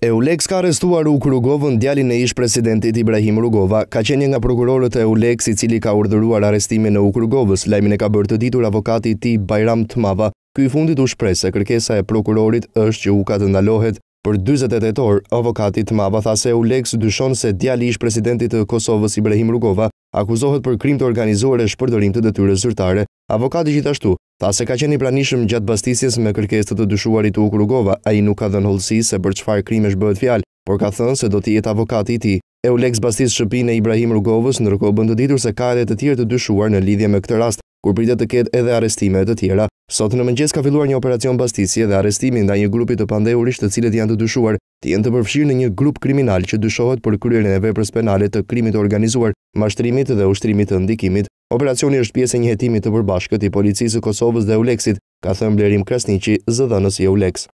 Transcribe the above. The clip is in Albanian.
Eulex ka arrestuar Ukrugovën, djalin e ish-presidentit Ibrahim Rugova, ka qenë nga prokurorët e Euleks i cili ka urdhëruar arrestimin e Ukrugovës. Lajmin e ka bërë të ditur avokati i tij Bajram Tmava. Ky i fundit u shpreh se kërkesa e prokurorit është që Uka të ndalohet për 48 orë. Avokati Tmava tha se Eulex dyshon se djali i ish-presidentit të Kosovës Ibrahim Rugova akuzohet për krim të organizuar e shpërdorim të detyre zyrtare, avokati gjithashtu, ta se ka qeni pranishëm gjatë bastisjes me kërkes të të dyshuarit u Krugova, a i nuk ka dhe në holësi se për qëfar krim e shbëhet fjalë, por ka thënë se do të jetë avokati ti. E u leks bastis shëpin e Ibrahim Rugovës, nërko bëndë ditur se ka edhe të tjerë të dyshuar në lidhje me këtë rast, kur pritet të ketë edhe arestime të tjera. Sot në mëngjes ka filluar një operacion bastisje dhe arestimin nda një grupit të pandehurisht të cilët janë të dyshuar, të jenë të përfshirë në një grup kriminal që dyshohet për kryerën e veprës penale të krimit organizuar, mashtrimit dhe ushtrimit të ndikimit. Operacioni është pjesë e një hetimi të përbashkët i policisë Kosovës dhe Uleksit, ka thëmë Blerim Krasnici, zëdhënës i Uleks.